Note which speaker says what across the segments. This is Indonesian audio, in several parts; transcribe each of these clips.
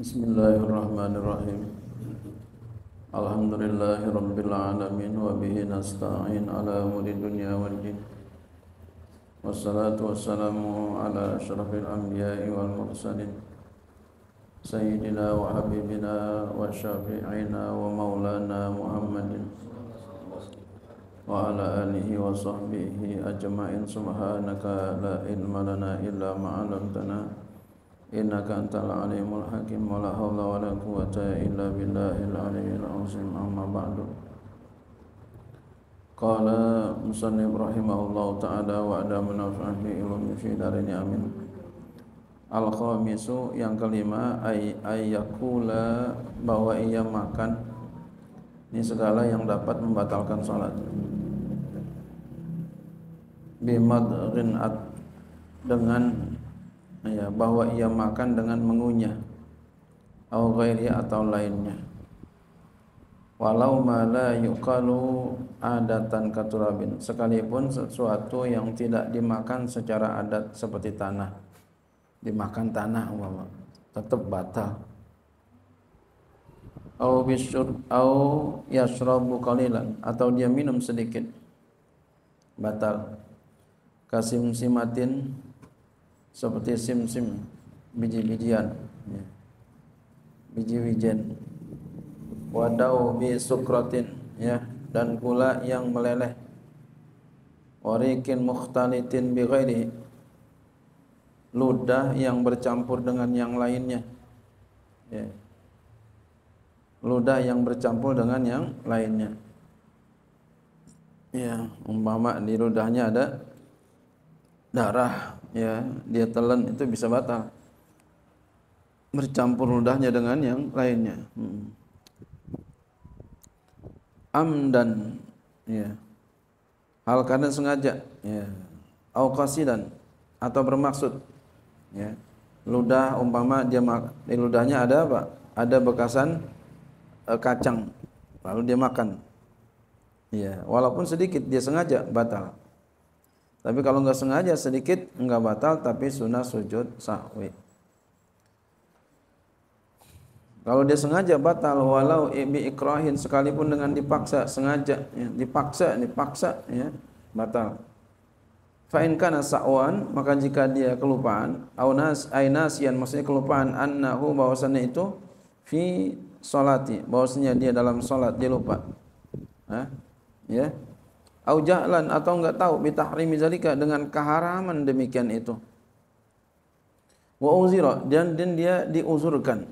Speaker 1: Bismillahirrahmanirrahim. Alhamdulillahi rabbil alamin wa bihi nasta'in ala umuri dunya wal din. Wassalatu wassalamu ala asyrafil anbiya'i wal mursalin. Sayyidina wa habibina wa syafi'ina wa maulana Muhammadin wa ala alihi wa sahbihi ajma'in subhanaka la ilma lana illa ma'alamtana innaka antal alimul hakim wa la hawla wa illa billahil alimil azim amma ba'du qala musannib rahimahullahu ta'ala wa ada munafahmi ilum fidarini amin al yang kelima ay ayyakula bahwa ia makan ini segala yang dapat membatalkan salat bimadrin dengan ya bahwa ia makan dengan mengunyah au ghairi atau lainnya walau ma la yuqalu adatan katurabin sekalipun sesuatu yang tidak dimakan secara adat seperti tanah dimakan tanah umpama tetap batal au bisur au yasrabu qalilan atau dia minum sedikit batal kasim simatin seperti sim-sim biji-bijian ya. biji wijen wadau bi sukrotin ya dan gula yang meleleh warikin mukhtalitin bi ghairi ludah yang bercampur dengan yang lainnya ya. ludah yang bercampur dengan yang lainnya ya umpama di ludahnya ada darah ya dia telan itu bisa batal bercampur ludahnya dengan yang lainnya hmm. amdan ya hal karena sengaja ya dan atau bermaksud ya ludah umpama dia di eh, ludahnya ada apa ada bekasan e, kacang lalu dia makan ya walaupun sedikit dia sengaja batal tapi kalau nggak sengaja sedikit nggak batal tapi sunnah sujud sahwi. Kalau dia sengaja batal walau ibi ikrohin sekalipun dengan dipaksa sengaja ya, dipaksa dipaksa ya batal. Fa sa'wan maka jika dia kelupaan aunas, ainasian maksudnya kelupaan annahu bahwasannya itu fi solati, bahwasanya dia dalam solat dia lupa. Ya au jahlan atau enggak tahu bitahrimi zalika dengan keharaman demikian itu wa uzira dan, dan dia diuzurkan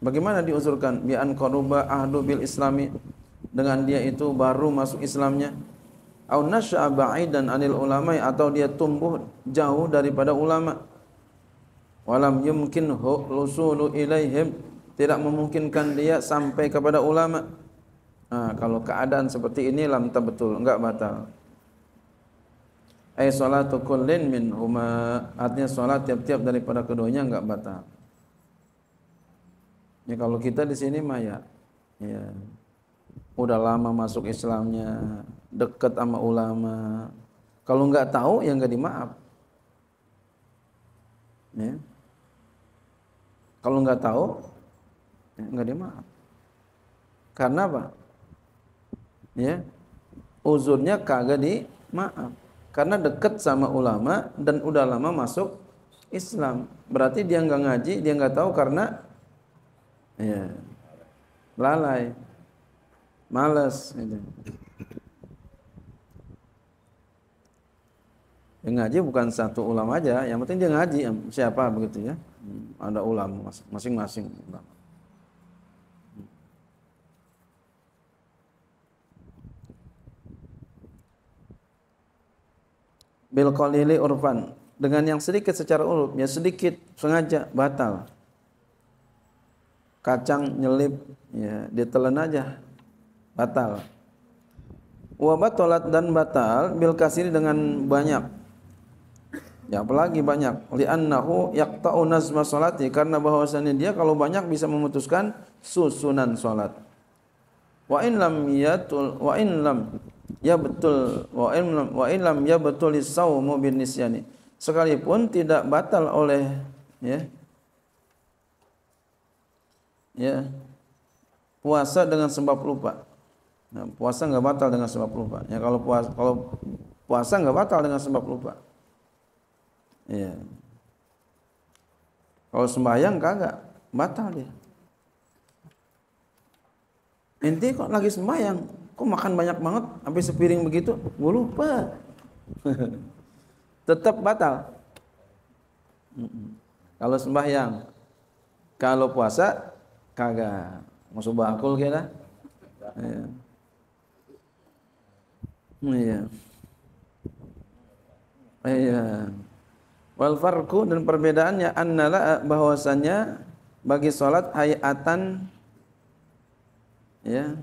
Speaker 1: bagaimana diuzurkan bi an qaruba ahdu bil islami dengan dia itu baru masuk Islamnya au nasya'a ba'idan anil ulama atau dia tumbuh jauh daripada ulama walam yumkin lusulu ilaihim tidak memungkinkan dia sampai kepada ulama' Nah, kalau keadaan seperti ini lam betul, enggak batal. Ay salatu kullin min huma artinya salat tiap-tiap daripada keduanya enggak batal. Ya kalau kita di sini maya ya udah lama masuk Islamnya, dekat sama ulama. Kalau enggak tahu ya enggak dimaaf. Ya. Kalau enggak tahu ya enggak dimaaf. Karena apa? ya uzurnya kagak di maaf karena deket sama ulama dan udah lama masuk Islam berarti dia nggak ngaji dia nggak tahu karena ya lalai malas gitu. Ya, ngaji bukan satu ulama aja, yang penting dia ngaji siapa begitu ya. Ada ulama masing-masing ulama. bil qalili urfan dengan yang sedikit secara urut ya sedikit sengaja batal kacang nyelip ya ditelan aja batal wa batalat dan batal bil kasiri dengan banyak ya apalagi banyak annahu yaqta'u nazma salati karena bahwasannya dia kalau banyak bisa memutuskan susunan salat wa in lam yatul wa in lam ya betul wa in wa in lam ya betul saumu bin nisyani sekalipun tidak batal oleh ya ya puasa dengan sebab lupa nah, puasa nggak batal dengan sebab lupa ya kalau puasa kalau puasa nggak batal dengan sebab lupa ya kalau sembahyang kagak batal dia inti kok lagi sembahyang kok makan banyak banget sampai sepiring begitu gue lupa tetap batal kalau sembahyang kalau puasa kagak masuk bakul akul kira Iya. Iya. iya. Wal farku dan perbedaannya annala bahwasanya bagi salat hayatan ya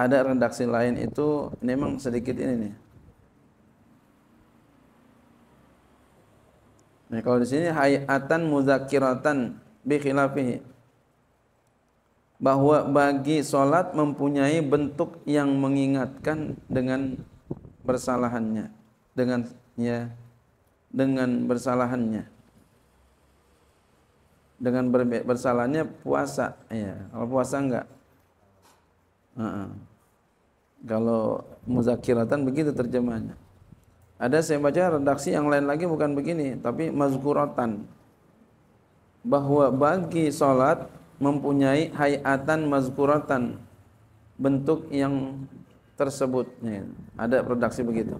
Speaker 1: ada redaksi lain itu memang sedikit ini nih. Nah, kalau di sini hayatan muzakiratan bi bahwa bagi solat mempunyai bentuk yang mengingatkan dengan bersalahannya dengan ya dengan bersalahannya dengan bersalahnya puasa ya kalau puasa enggak kalau muzakiratan begitu terjemahannya. Ada saya baca redaksi yang lain lagi bukan begini, tapi mazkuratan. Bahwa bagi sholat mempunyai hayatan mazkuratan. Bentuk yang tersebut. ada redaksi begitu.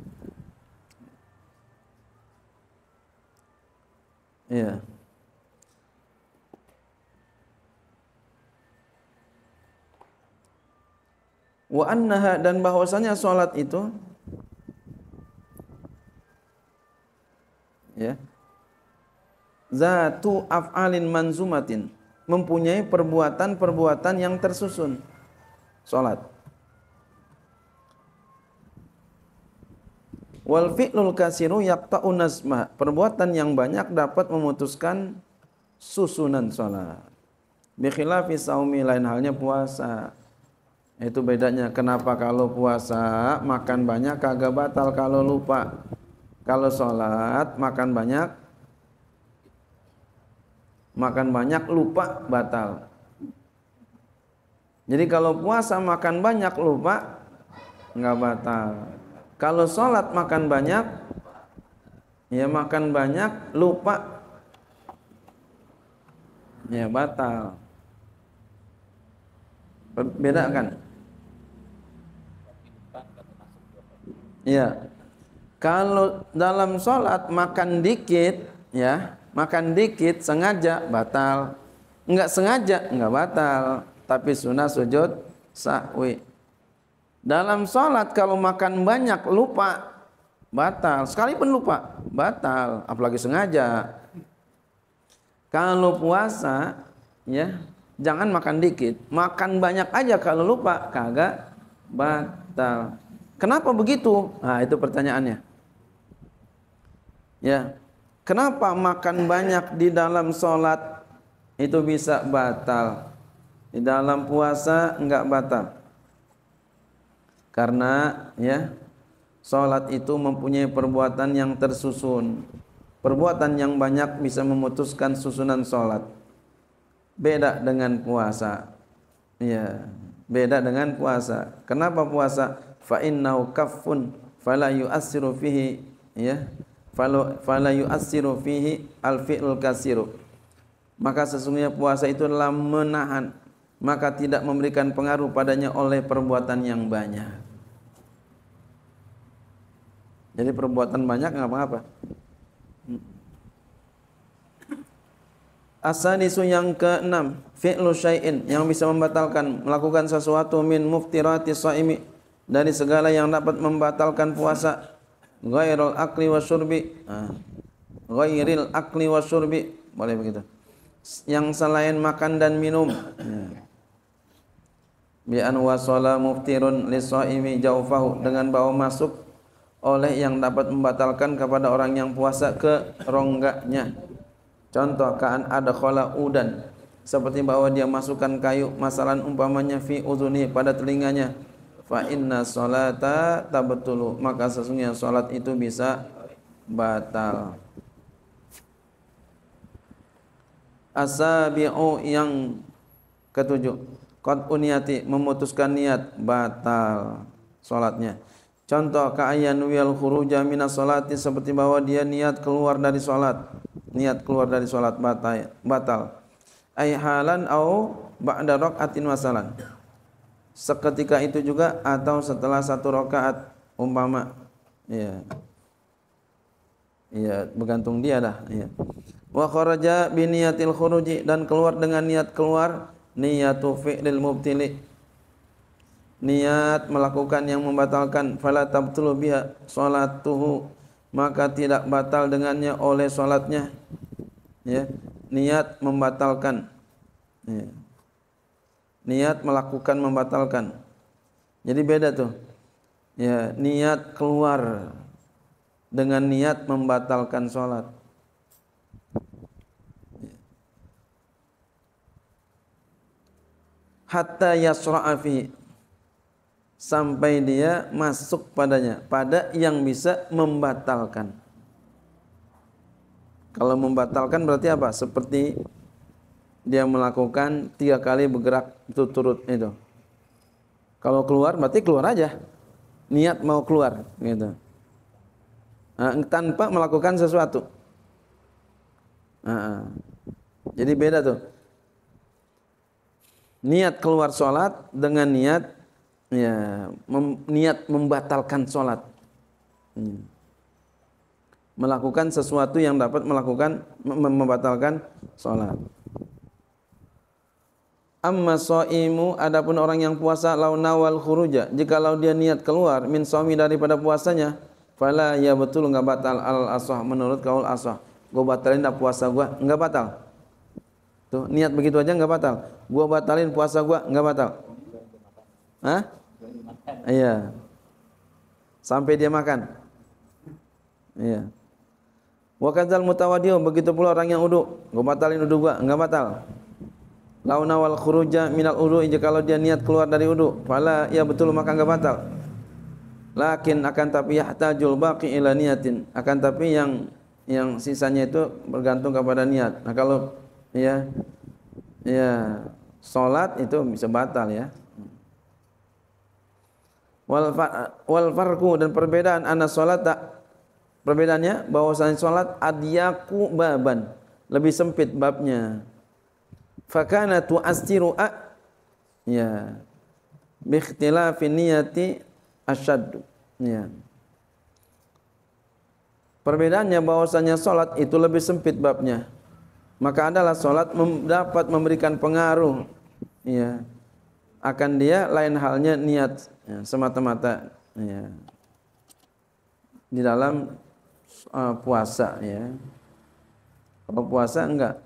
Speaker 1: Iya. wa annaha dan bahwasanya salat itu ya zatu af'alin manzumatin mempunyai perbuatan-perbuatan yang tersusun salat wal fi'lul kasiru yaqta'u nazma perbuatan yang banyak dapat memutuskan susunan salat bi khilafi saumi lain halnya puasa itu bedanya. Kenapa kalau puasa makan banyak kagak batal kalau lupa. Kalau sholat makan banyak makan banyak lupa batal. Jadi kalau puasa makan banyak lupa nggak batal. Kalau sholat makan banyak ya makan banyak lupa ya batal. Beda kan? ya kalau dalam sholat makan dikit ya makan dikit sengaja batal Enggak sengaja enggak batal tapi sunnah sujud sahwi dalam sholat kalau makan banyak lupa batal sekalipun lupa batal apalagi sengaja kalau puasa ya jangan makan dikit makan banyak aja kalau lupa kagak batal Kenapa begitu? Nah, itu pertanyaannya. Ya. Kenapa makan banyak di dalam sholat itu bisa batal? Di dalam puasa enggak batal. Karena ya, sholat itu mempunyai perbuatan yang tersusun. Perbuatan yang banyak bisa memutuskan susunan sholat. Beda dengan puasa. Ya, beda dengan puasa. Kenapa puasa? fa innahu kaffun fala yu'assiru fihi ya falo fala yu'assiru fihi al fi'l kasiru maka sesungguhnya puasa itu adalah menahan maka tidak memberikan pengaruh padanya oleh perbuatan yang banyak jadi perbuatan banyak nggak apa-apa Asanisu yang keenam fi'lu syai'in yang bisa membatalkan melakukan sesuatu min muftirati shaimi dari segala yang dapat membatalkan puasa ghairul akli wasurbi nah, ghairil akli wasurbi boleh begitu yang selain makan dan minum ya. bi an wasala muftirun lisaimi jawfahu dengan bawa masuk oleh yang dapat membatalkan kepada orang yang puasa ke rongganya contoh kaan adkhala udan seperti bahwa dia masukkan kayu masalan umpamanya fi uzuni pada telinganya fa inna salata tabtulu maka sesungguhnya salat itu bisa batal asabi'u yang ketujuh qad uniyati memutuskan niat batal salatnya Contoh ka'ayan wil khuruja minas salati seperti bahwa dia niat keluar dari salat, niat keluar dari salat batal. batal. Ai halan au ba'da raqatin wasalan seketika itu juga atau setelah satu rakaat umpama ya ya bergantung dia dah ya wa kharaja bi niyatil khuruji dan keluar dengan niat keluar niyatu fi'lil mubtili niat melakukan yang membatalkan fala tabtulu biha salatuhu maka tidak batal dengannya oleh salatnya ya niat membatalkan ya niat melakukan membatalkan jadi beda tuh ya niat keluar dengan niat membatalkan sholat hatta yasra'afi sampai dia masuk padanya pada yang bisa membatalkan kalau membatalkan berarti apa seperti dia melakukan tiga kali bergerak itu turut itu. Kalau keluar berarti keluar aja. Niat mau keluar gitu. Nah, tanpa melakukan sesuatu. Nah, jadi beda tuh. Niat keluar sholat dengan niat ya mem, niat membatalkan sholat. Hmm. Melakukan sesuatu yang dapat melakukan mem membatalkan sholat. Amma so'imu adapun orang yang puasa lau launawal khuruja jikalau dia niat keluar min suami daripada puasanya fala ya betul nggak batal al asah menurut kaul asah gue batalin dah puasa gue nggak batal tuh niat begitu aja nggak batal gue batalin puasa gue nggak batal Hah? iya sampai dia makan iya Wa wakadzal mutawadiu begitu pula orang yang uduk gue batalin uduk gue nggak batal launa wal khuruja minal wudu kalau dia niat keluar dari udu fala ya betul maka enggak batal lakin akan tapi yahtajul baqi ila niatin. akan tapi yang yang sisanya itu bergantung kepada niat nah kalau ya ya salat itu bisa batal ya wal wal farku dan perbedaan anna salat perbedaannya bahwasanya salat adyaku baban lebih sempit babnya fakana astiru a ya bikhtilafi niyati asyaddu ya Perbedaannya bahwasanya salat itu lebih sempit babnya. Maka adalah salat mem dapat memberikan pengaruh ya akan dia lain halnya niat ya, semata-mata ya. Di dalam uh, puasa ya. Kalau puasa enggak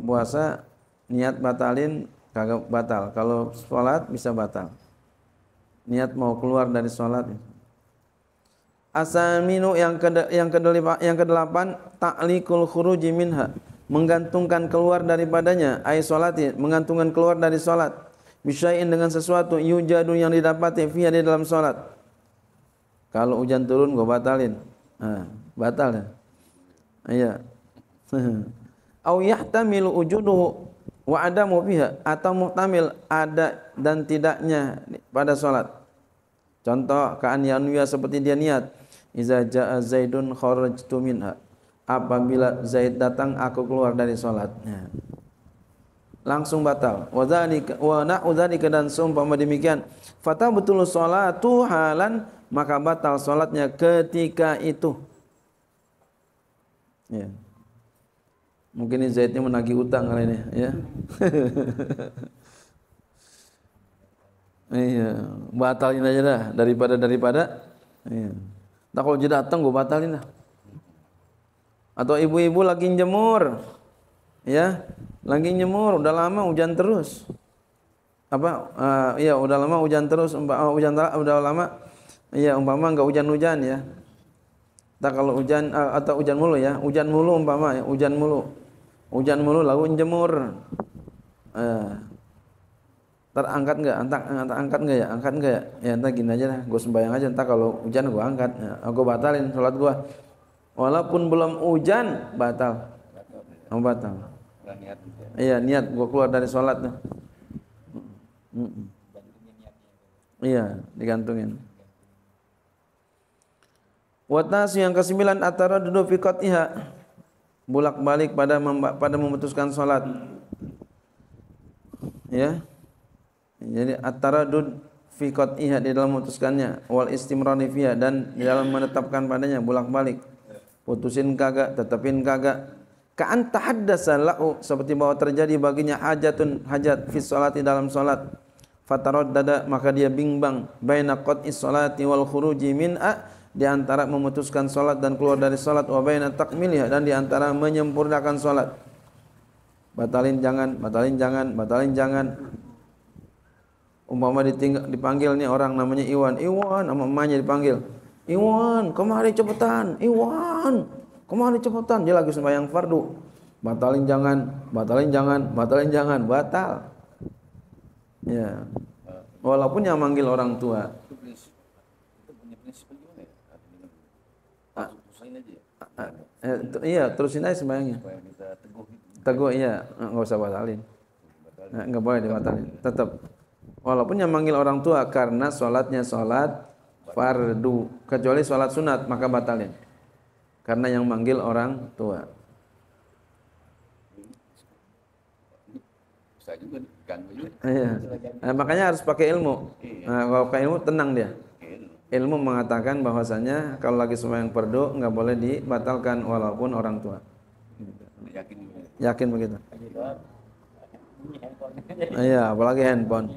Speaker 1: puasa niat batalin kagak batal. Kalau sholat bisa batal. Niat mau keluar dari sholat. Asaminu yang ke yang kedelapan, yang kedelapan taklikul khuruji minha menggantungkan keluar daripadanya ay sholati menggantungkan keluar dari sholat bisyain dengan sesuatu yujadu yang didapati via di dalam sholat kalau hujan turun gue batalin nah, batal ya iya au yahtamilu ujuduhu wa adamu fiha atau muhtamil ada dan tidaknya pada salat. Contoh ka'an yanwiya seperti dia niat iza jaa zaidun kharajtu minha. Apabila Zaid datang aku keluar dari salatnya. Langsung batal. Wa dzalika wa na'udzalika dan seumpama demikian. Fata betul salatu halan maka batal salatnya ketika itu. Ya. Yeah. Mungkin ini Zaidnya menagih utang kali ini ya. iya, batalin aja dah daripada daripada. Iya. Tak kalau jadi datang gue batalin dah. Atau ibu-ibu lagi jemur. Ya, lagi nyemur udah lama hujan terus. Apa uh, iya udah lama hujan terus umpama uh, eh, hujan udah lama iya umpama enggak hujan-hujan ya. Tak kalau hujan uh, atau hujan mulu ya, hujan mulu umpama ya, hujan mulu Hujan mulu lalu jemur. Eh. Terangkat enggak? Antak, antak angkat enggak ya? Angkat enggak ya? Ya entar gini aja lah, gua sembayang aja entar kalau hujan gua angkat. Ya, aku batalin salat gua. Walaupun belum hujan batal. Batal. Oh, batal. iya, niat gua keluar dari salat tuh. Iya, digantungin. Watas yang kesembilan antara duduk fikatiha bulak balik pada pada memutuskan sholat, Ya. Jadi antara taraddud fikot qat'iha di dalam memutuskannya wal istimrari fiha dan di dalam menetapkan padanya bulak balik Putusin kagak, tetapin kagak. Ka'an tahaddasa seperti bahwa terjadi baginya hajatun hajat fi sholati dalam sholat fatarod dada maka dia bimbang baina qat'is sholati wal khuruji a di antara memutuskan salat dan keluar dari salat wa baina takmilih dan di antara menyempurnakan salat. Batalin jangan, batalin jangan, batalin jangan. Umpama ditinggal, dipanggil nih orang namanya Iwan, Iwan sama emaknya dipanggil. Iwan, kemari cepetan, Iwan. Kemari cepetan, dia lagi sembahyang fardu. Batalin jangan, batalin jangan, batalin jangan, batal. Ya. Walaupun yang manggil orang tua, Eh, eh, iya terusin aja sembahyangnya gitu. teguh iya nggak usah batalin eh, nggak boleh dibatalin tetap walaupun yang manggil orang tua karena sholatnya sholat fardu kecuali sholat sunat maka batalin karena yang manggil orang tua Bisa juga Iya. makanya harus pakai ilmu. Iya. Nah, kalau pakai ilmu tenang dia ilmu mengatakan bahwasanya kalau lagi sembahyang perdu nggak boleh dibatalkan walaupun orang tua. Yakin, Yakin begitu. Iya, apalagi handphone.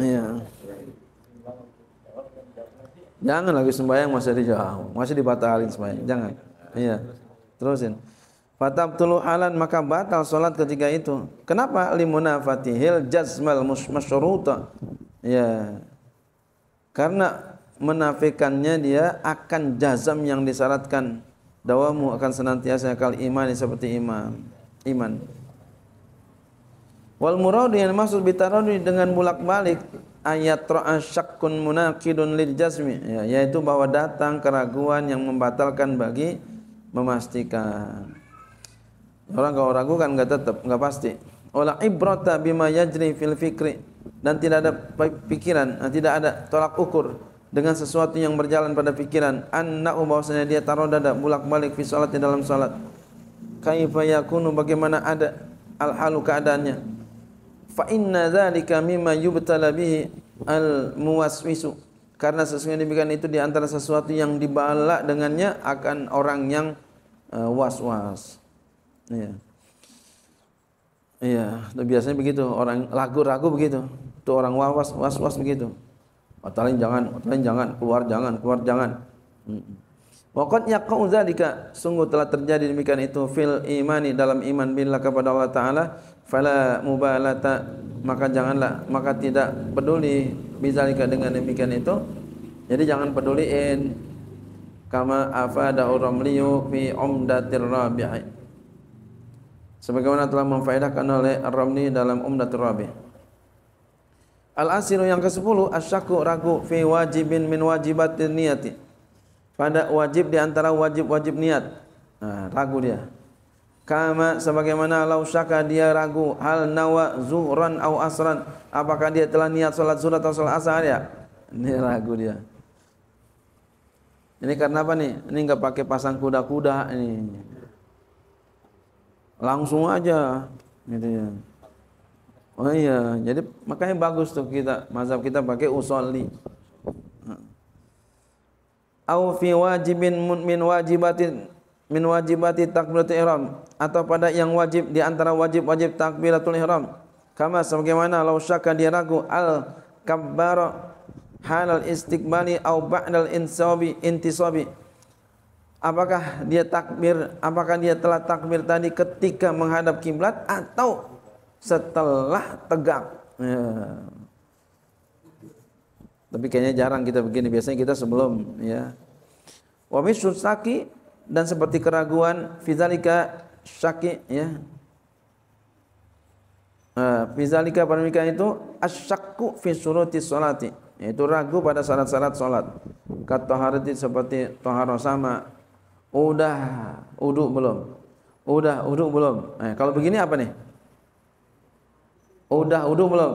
Speaker 1: Iya. Jangan lagi sembahyang masih dijauh, masih dibatalkan sembahyang. Jangan. Iya. Terusin. tulu alan maka batal sholat ketika itu. Kenapa fatihil jazmal masyruta? Ya, karena menafikannya dia akan jazam yang disyaratkan. Dawamu akan senantiasa kal imani seperti iman Iman. Wal muradu yang maksud bitaradu dengan bulak-balik ayat ra'asyakkun munaqidun lil jazmi ya, yaitu bahwa datang keraguan yang membatalkan bagi memastikan. Orang kalau ragu kan enggak tetap, enggak pasti. Ola ibrata bima yajri fil fikri dan tidak ada pikiran, eh, tidak ada tolak ukur dengan sesuatu yang berjalan pada pikiran. Annahu bahwasanya dia taruh dada bolak-balik fi salat di dalam salat. Kaifa yakunu bagaimana ada al halu keadaannya? Fa inna dzalika mimma yubtala bihi al muwaswisu. Karena sesungguhnya demikian itu di antara sesuatu yang dibalak dengannya akan orang yang uh, was-was. Ya. Yeah. Iya, biasanya begitu. Orang ragu-ragu begitu. Itu orang was was was begitu. Batalin jangan, batalin jangan, keluar jangan, keluar jangan. Waqad yaqau dzalika sungguh telah terjadi demikian itu fil imani dalam iman bila kepada Allah taala fala mubalata maka janganlah maka tidak peduli bizalika dengan demikian itu jadi jangan peduliin kama afada uramliyu fi umdatir rabi'i sebagaimana telah memfaedahkan oleh Ar-Ramni dalam Umdatul Rabi. Al-asiru yang ke-10 asyaku ragu fi wajibin min wajibatin niyati. Pada wajib di antara wajib-wajib niat. Nah, ragu dia. Kama sebagaimana lau syaka dia ragu hal nawa zuhran au asran apakah dia telah niat salat zuhur atau salat asar ya? Ini ragu dia. Ini karena apa nih? Ini enggak pakai pasang kuda-kuda ini langsung aja gitu ya oh iya jadi makanya bagus tuh kita mazhab kita pakai usolli au fi wajibin min wajibatin min wajibati takbiratul ihram atau pada yang wajib di antara wajib-wajib takbiratul ihram kama sebagaimana law syakka dia ragu al kabbara halal istiqbali au ba'dal insabi intisabi apakah dia takbir apakah dia telah takbir tadi ketika menghadap kiblat atau setelah tegak ya. tapi kayaknya jarang kita begini biasanya kita sebelum ya wa susaki dan seperti keraguan fizalika syaki ya eh, fizalika pada mereka itu asyakku fi solati yaitu ragu pada syarat-syarat solat kata harati seperti toharo sama Oh, udah uduk belum? Udah uduk belum? Eh, kalau begini apa nih? Udah uduk belum?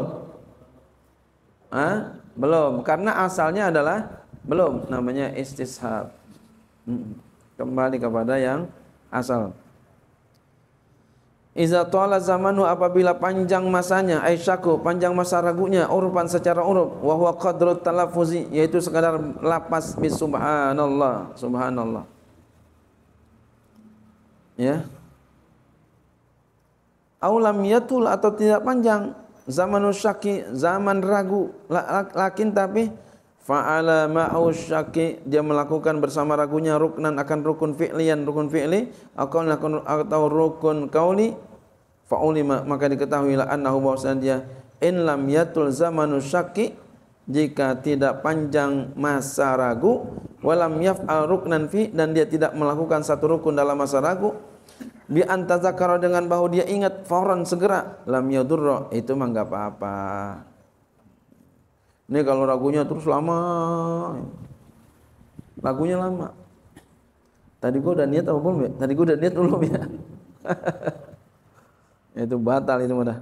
Speaker 1: Hah? Belum, karena asalnya adalah belum namanya istishab. Kembali kepada yang asal. Iza tola zamanu apabila panjang masanya Aisyaku panjang masa ragunya Urupan secara urup Wahuwa qadrut talafuzi Yaitu sekadar lapas Bisubhanallah Subhanallah ya aulam yatul atau tidak panjang zaman syaki zaman ragu lakin tapi fa'ala ma'au syaki dia melakukan bersama ragunya ruknan akan rukun fi'lian rukun fi'li atau rukun kauli fauli maka diketahui la annahu bahwasanya dia in lam yatul zamanu syaki jika tidak panjang masa ragu walam yaf'al ruknan fi dan dia tidak melakukan satu rukun dalam masa ragu bi antazakara dengan bahwa dia ingat fauran segera lam yadurra itu mah enggak apa-apa ini kalau ragunya terus lama ragunya lama tadi gua udah niat apa belum ya tadi gua udah niat belum ya itu batal itu mudah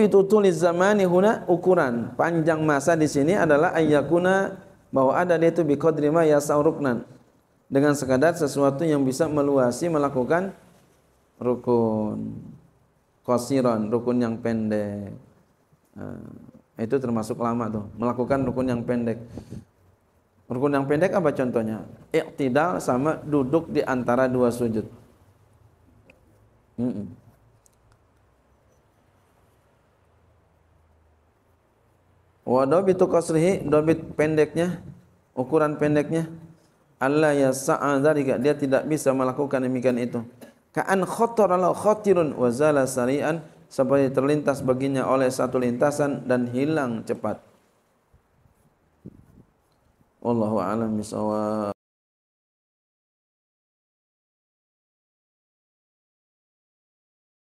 Speaker 1: itu tulis zamani huna ukuran. Panjang masa di sini adalah ayyakuna bahwa ada dia itu biqadri ma sauruknan Dengan sekadar sesuatu yang bisa meluasi melakukan rukun. Qasiran, rukun yang pendek. Nah, itu termasuk lama tuh, melakukan rukun yang pendek. Rukun yang pendek apa contohnya? Iktidal sama duduk di antara dua sujud. Mm -mm. Wa dabitu qasrihi dabit pendeknya ukuran pendeknya Allah ya sa'a dia tidak bisa melakukan demikian itu. Ka'an khatara la khatirun wa zala sari'an sampai terlintas baginya oleh satu lintasan dan hilang cepat. Wallahu a'lam bishawab.